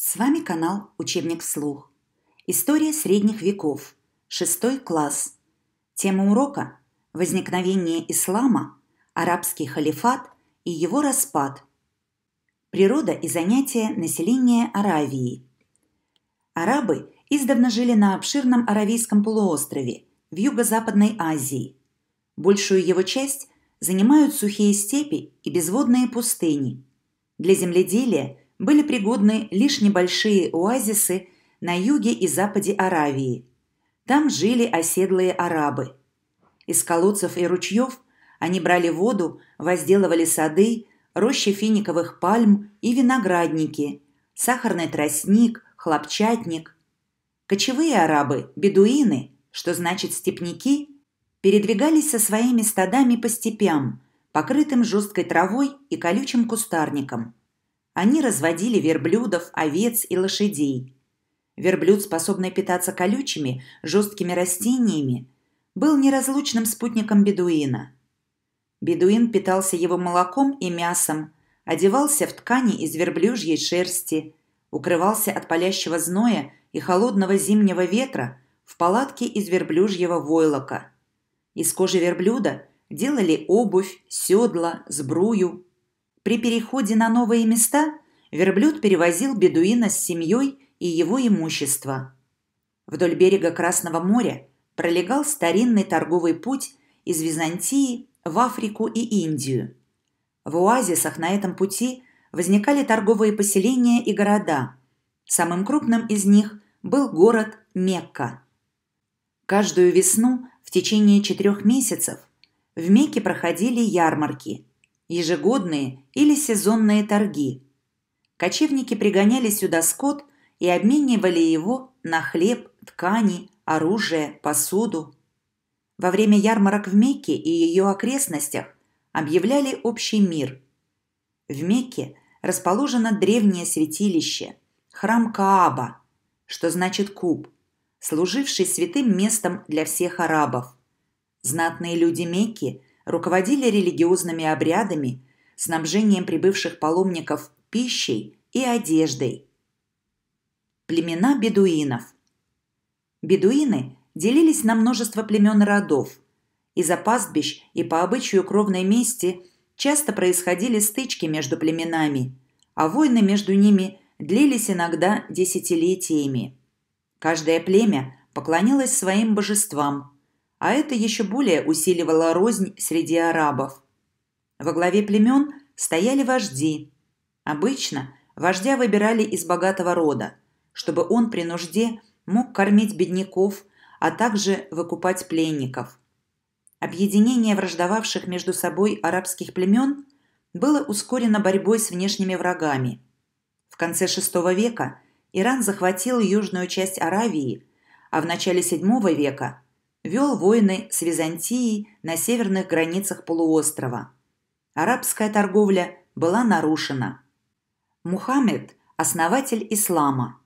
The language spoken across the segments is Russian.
С вами канал «Учебник вслух». История средних веков. Шестой класс. Тема урока – возникновение ислама, арабский халифат и его распад. Природа и занятия населения Аравии. Арабы издавна жили на обширном Аравийском полуострове в Юго-Западной Азии. Большую его часть занимают сухие степи и безводные пустыни. Для земледелия – были пригодны лишь небольшие оазисы на юге и западе Аравии. Там жили оседлые арабы. Из колодцев и ручьев они брали воду, возделывали сады, рощи финиковых пальм и виноградники, сахарный тростник, хлопчатник. Кочевые арабы, бедуины, что значит степняки, передвигались со своими стадами по степям, покрытым жесткой травой и колючим кустарником – они разводили верблюдов, овец и лошадей. Верблюд, способный питаться колючими, жесткими растениями, был неразлучным спутником бедуина. Бедуин питался его молоком и мясом, одевался в ткани из верблюжьей шерсти, укрывался от палящего зноя и холодного зимнего ветра в палатке из верблюжьего войлока. Из кожи верблюда делали обувь, седла, сбрую, при переходе на новые места верблюд перевозил бедуина с семьей и его имущество. Вдоль берега Красного моря пролегал старинный торговый путь из Византии в Африку и Индию. В оазисах на этом пути возникали торговые поселения и города. Самым крупным из них был город Мекка. Каждую весну в течение четырех месяцев в Мекке проходили ярмарки, ежегодные или сезонные торги. Кочевники пригоняли сюда скот и обменивали его на хлеб, ткани, оружие, посуду. Во время ярмарок в Мекке и ее окрестностях объявляли общий мир. В Мекке расположено древнее святилище – храм Кааба, что значит куб, служивший святым местом для всех арабов. Знатные люди Мекки – руководили религиозными обрядами, снабжением прибывших паломников пищей и одеждой. Племена бедуинов. Бедуины делились на множество племен и родов. Из-за пастбищ и по обычаю кровной мести часто происходили стычки между племенами, а войны между ними длились иногда десятилетиями. Каждое племя поклонилось своим божествам – а это еще более усиливало рознь среди арабов. Во главе племен стояли вожди. Обычно вождя выбирали из богатого рода, чтобы он при нужде мог кормить бедняков, а также выкупать пленников. Объединение враждовавших между собой арабских племен было ускорено борьбой с внешними врагами. В конце VI века Иран захватил южную часть Аравии, а в начале VII века – вел войны с Византией на северных границах полуострова. Арабская торговля была нарушена. Мухаммед – основатель ислама.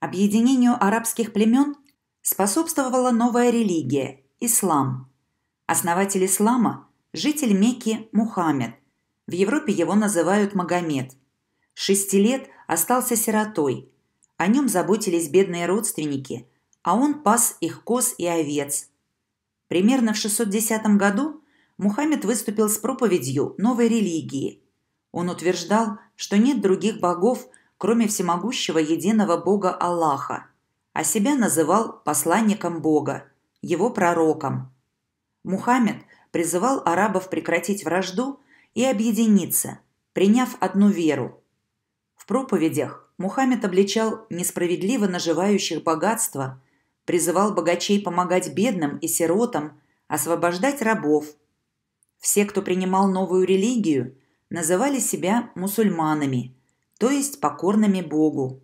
Объединению арабских племен способствовала новая религия – ислам. Основатель ислама – житель Мекки Мухаммед. В Европе его называют Магомед. Шести лет остался сиротой. О нем заботились бедные родственники – а он пас их коз и овец. Примерно в 610 году Мухаммед выступил с проповедью новой религии. Он утверждал, что нет других богов, кроме всемогущего единого бога Аллаха, а себя называл посланником бога, его пророком. Мухаммед призывал арабов прекратить вражду и объединиться, приняв одну веру. В проповедях Мухаммед обличал несправедливо наживающих богатство призывал богачей помогать бедным и сиротам, освобождать рабов. Все, кто принимал новую религию, называли себя мусульманами, то есть покорными Богу.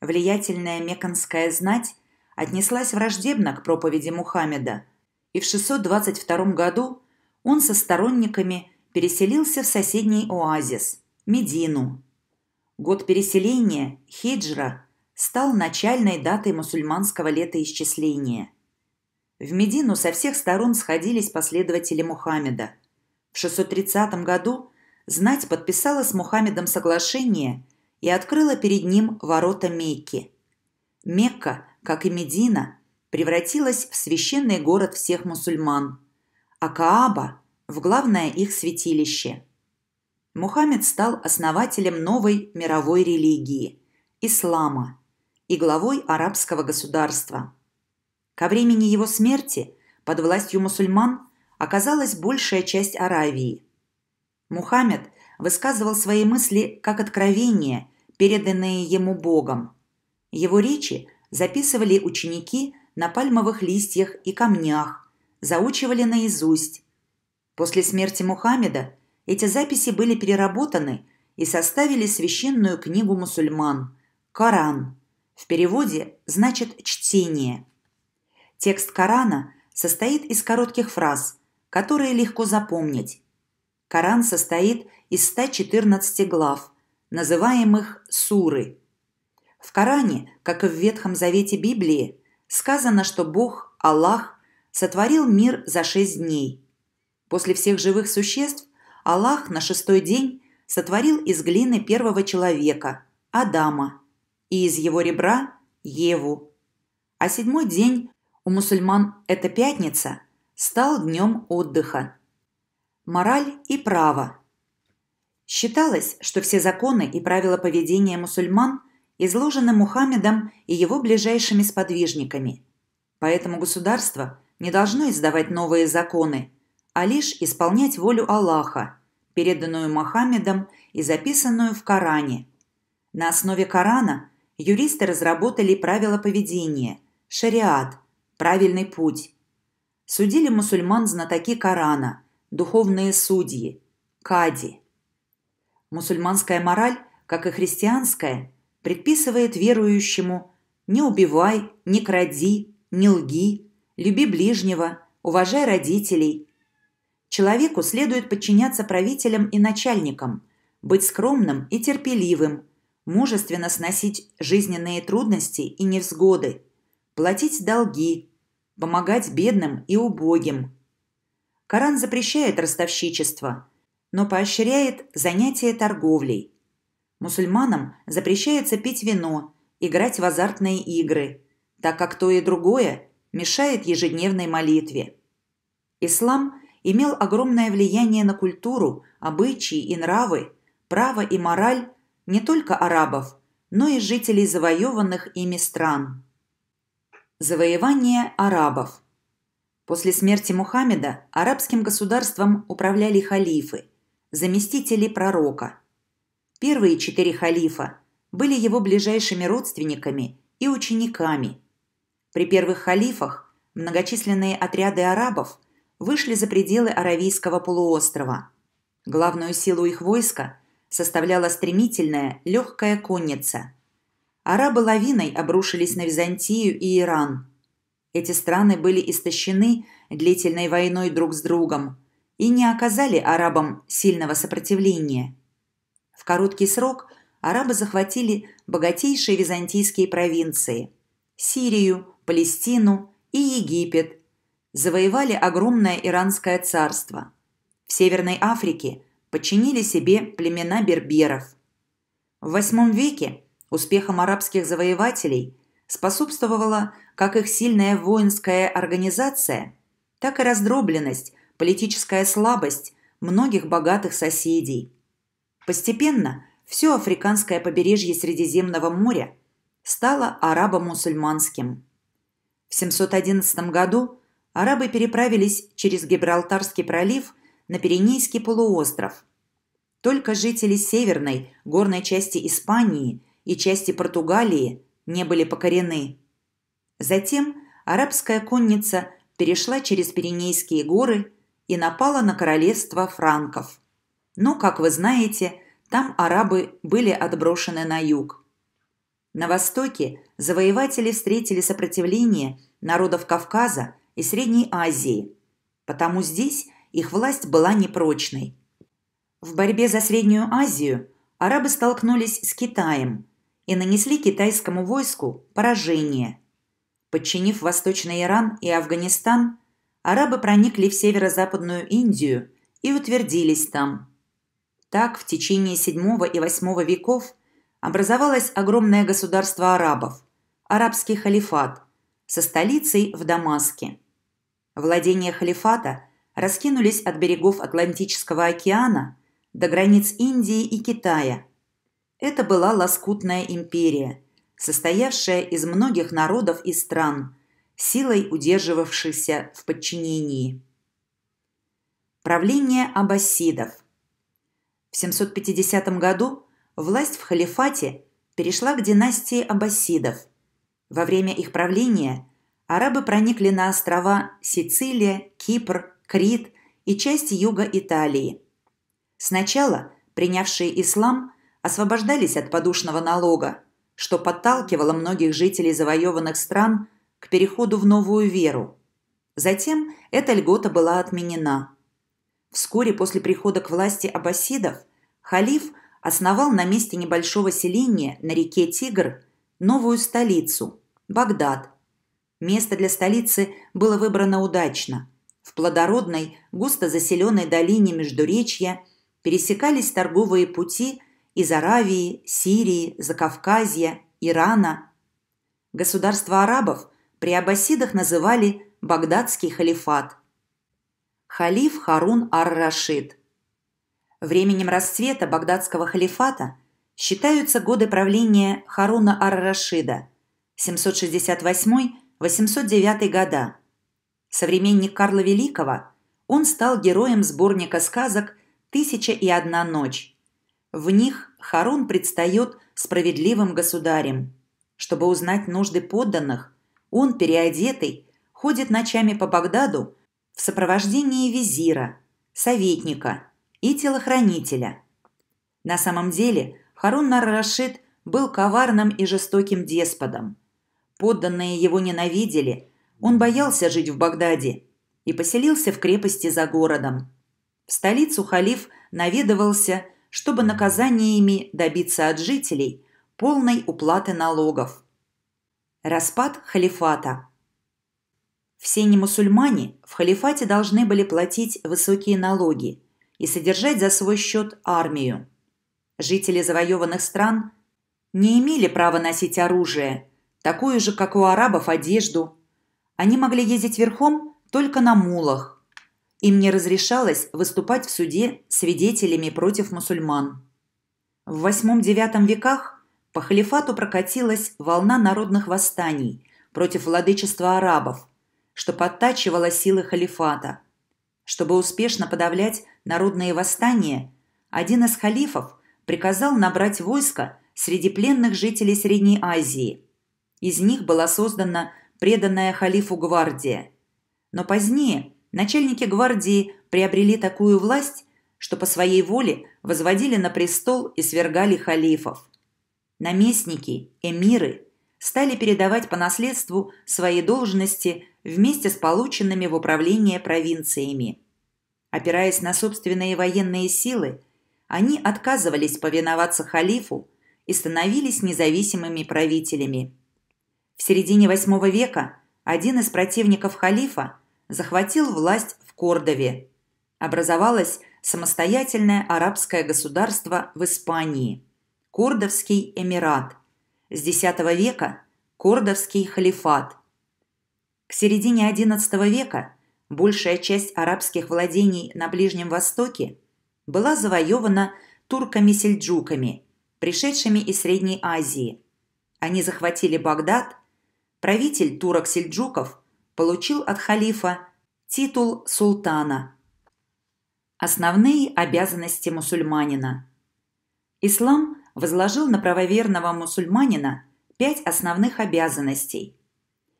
Влиятельная меканская знать отнеслась враждебно к проповеди Мухаммеда, и в 622 году он со сторонниками переселился в соседний оазис – Медину. Год переселения, хиджра, стал начальной датой мусульманского летоисчисления. В Медину со всех сторон сходились последователи Мухаммеда. В 630 году знать подписала с Мухаммедом соглашение и открыла перед ним ворота Мекки. Мекка, как и Медина, превратилась в священный город всех мусульман, а Кааба – в главное их святилище – Мухаммед стал основателем новой мировой религии – ислама и главой арабского государства. Ко времени его смерти под властью мусульман оказалась большая часть Аравии. Мухаммед высказывал свои мысли как откровения, переданные ему Богом. Его речи записывали ученики на пальмовых листьях и камнях, заучивали наизусть. После смерти Мухаммеда эти записи были переработаны и составили священную книгу мусульман – Коран в переводе значит «чтение». Текст Корана состоит из коротких фраз, которые легко запомнить. Коран состоит из 114 глав, называемых суры. В Коране, как и в Ветхом Завете Библии, сказано, что Бог, Аллах, сотворил мир за шесть дней. После всех живых существ Аллах на шестой день сотворил из глины первого человека, Адама – и из его ребра – Еву. А седьмой день у мусульман – это пятница – стал днем отдыха. Мораль и право. Считалось, что все законы и правила поведения мусульман изложены Мухаммедом и его ближайшими сподвижниками. Поэтому государство не должно издавать новые законы, а лишь исполнять волю Аллаха, переданную Мухаммедом и записанную в Коране. На основе Корана юристы разработали правила поведения, шариат, правильный путь. Судили мусульман знатоки Корана, духовные судьи, кади. Мусульманская мораль, как и христианская, предписывает верующему «не убивай, не кради, не лги, люби ближнего, уважай родителей». Человеку следует подчиняться правителям и начальникам, быть скромным и терпеливым – мужественно сносить жизненные трудности и невзгоды, платить долги, помогать бедным и убогим. Коран запрещает ростовщичество, но поощряет занятия торговлей. Мусульманам запрещается пить вино, играть в азартные игры, так как то и другое мешает ежедневной молитве. Ислам имел огромное влияние на культуру, обычаи и нравы, право и мораль не только арабов, но и жителей завоеванных ими стран. Завоевание арабов После смерти Мухаммеда арабским государством управляли халифы, заместители пророка. Первые четыре халифа были его ближайшими родственниками и учениками. При первых халифах многочисленные отряды арабов вышли за пределы Аравийского полуострова. Главную силу их войска составляла стремительная, легкая конница. Арабы лавиной обрушились на Византию и Иран. Эти страны были истощены длительной войной друг с другом и не оказали арабам сильного сопротивления. В короткий срок арабы захватили богатейшие византийские провинции – Сирию, Палестину и Египет, завоевали огромное иранское царство. В Северной Африке – подчинили себе племена берберов. В VIII веке успехам арабских завоевателей способствовала как их сильная воинская организация, так и раздробленность, политическая слабость многих богатых соседей. Постепенно все африканское побережье Средиземного моря стало арабо-мусульманским. В 711 году арабы переправились через Гибралтарский пролив – на Пиренейский полуостров. Только жители северной, горной части Испании и части Португалии не были покорены. Затем арабская конница перешла через Пиренейские горы и напала на королевство франков. Но, как вы знаете, там арабы были отброшены на юг. На востоке завоеватели встретили сопротивление народов Кавказа и Средней Азии, потому здесь их власть была непрочной. В борьбе за Среднюю Азию арабы столкнулись с Китаем и нанесли китайскому войску поражение. Подчинив Восточный Иран и Афганистан, арабы проникли в северо-западную Индию и утвердились там. Так в течение VII и VIII веков образовалось огромное государство арабов – арабский халифат, со столицей в Дамаске. Владения халифата – раскинулись от берегов Атлантического океана до границ Индии и Китая. Это была лоскутная империя, состоявшая из многих народов и стран, силой удерживавшихся в подчинении. Правление аббасидов В 750 году власть в халифате перешла к династии аббасидов. Во время их правления арабы проникли на острова Сицилия, Кипр, Крит и часть юга Италии. Сначала принявшие ислам освобождались от подушного налога, что подталкивало многих жителей завоеванных стран к переходу в новую веру. Затем эта льгота была отменена. Вскоре после прихода к власти аббасидов халиф основал на месте небольшого селения на реке Тигр новую столицу – Багдад. Место для столицы было выбрано удачно – в плодородной, густо заселенной долине Междуречья пересекались торговые пути из Аравии, Сирии, Закавказья, Ирана. Государство арабов при аббасидах называли Багдадский халифат. Халиф Харун ар-Рашид. Временем расцвета Багдадского халифата считаются годы правления Харуна ар-Рашида 768-809 года – Современник Карла Великого, он стал героем сборника сказок «Тысяча и одна ночь». В них Харун предстает справедливым государем. Чтобы узнать нужды подданных, он, переодетый, ходит ночами по Багдаду в сопровождении визира, советника и телохранителя. На самом деле Харун Нар-Рашид был коварным и жестоким деспотом. Подданные его ненавидели – он боялся жить в Багдаде и поселился в крепости за городом. В столицу халиф наведывался, чтобы наказаниями добиться от жителей полной уплаты налогов. Распад халифата Все немусульмане в халифате должны были платить высокие налоги и содержать за свой счет армию. Жители завоеванных стран не имели права носить оружие, такую же, как у арабов, одежду – они могли ездить верхом только на мулах. Им не разрешалось выступать в суде свидетелями против мусульман. В VIII-IX веках по халифату прокатилась волна народных восстаний против владычества арабов, что подтачивало силы халифата. Чтобы успешно подавлять народные восстания, один из халифов приказал набрать войско среди пленных жителей Средней Азии. Из них была создана преданная халифу гвардия. Но позднее начальники гвардии приобрели такую власть, что по своей воле возводили на престол и свергали халифов. Наместники, эмиры стали передавать по наследству свои должности вместе с полученными в управление провинциями. Опираясь на собственные военные силы, они отказывались повиноваться халифу и становились независимыми правителями – в середине VIII века один из противников халифа захватил власть в Кордове. Образовалось самостоятельное арабское государство в Испании – Кордовский Эмират. С X века – Кордовский халифат. К середине XI века большая часть арабских владений на Ближнем Востоке была завоевана турками-сельджуками, пришедшими из Средней Азии. Они захватили Багдад – правитель турок-сельджуков получил от халифа титул султана. Основные обязанности мусульманина. Ислам возложил на правоверного мусульманина пять основных обязанностей.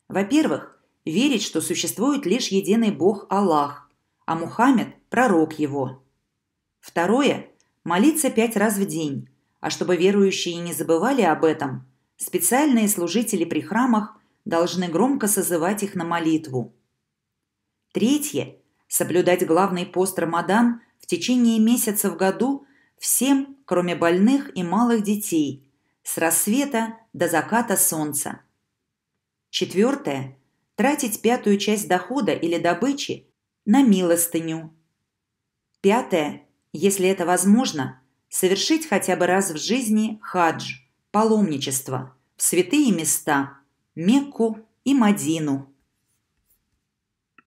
Во-первых, верить, что существует лишь единый Бог Аллах, а Мухаммед – пророк его. Второе – молиться пять раз в день, а чтобы верующие не забывали об этом, специальные служители при храмах должны громко созывать их на молитву. Третье – соблюдать главный пост Рамадан в течение месяца в году всем, кроме больных и малых детей, с рассвета до заката солнца. Четвертое – тратить пятую часть дохода или добычи на милостыню. Пятое – если это возможно, совершить хотя бы раз в жизни хадж – паломничество в святые места – Мекку и Мадину.